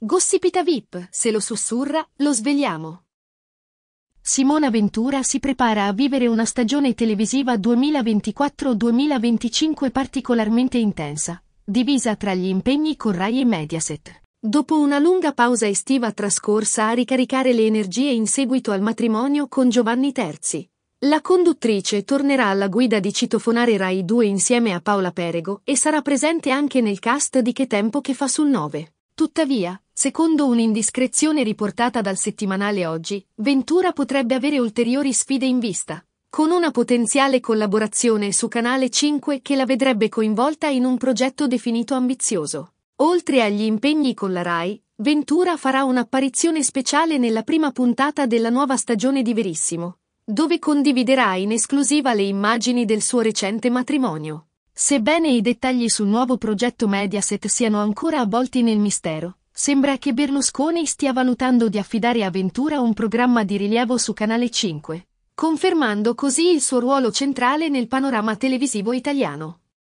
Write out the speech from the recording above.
Gossipita VIP, se lo sussurra, lo svegliamo. Simona Ventura si prepara a vivere una stagione televisiva 2024-2025 particolarmente intensa, divisa tra gli impegni con Rai e Mediaset. Dopo una lunga pausa estiva trascorsa a ricaricare le energie in seguito al matrimonio con Giovanni Terzi, la conduttrice tornerà alla guida di Citofonare Rai 2 insieme a Paola Perego e sarà presente anche nel cast di Che tempo che fa sul 9. Tuttavia, secondo un'indiscrezione riportata dal settimanale Oggi, Ventura potrebbe avere ulteriori sfide in vista, con una potenziale collaborazione su Canale 5 che la vedrebbe coinvolta in un progetto definito ambizioso. Oltre agli impegni con la RAI, Ventura farà un'apparizione speciale nella prima puntata della nuova stagione di Verissimo, dove condividerà in esclusiva le immagini del suo recente matrimonio. Sebbene i dettagli sul nuovo progetto Mediaset siano ancora avvolti nel mistero, sembra che Berlusconi stia valutando di affidare a Ventura un programma di rilievo su Canale 5, confermando così il suo ruolo centrale nel panorama televisivo italiano.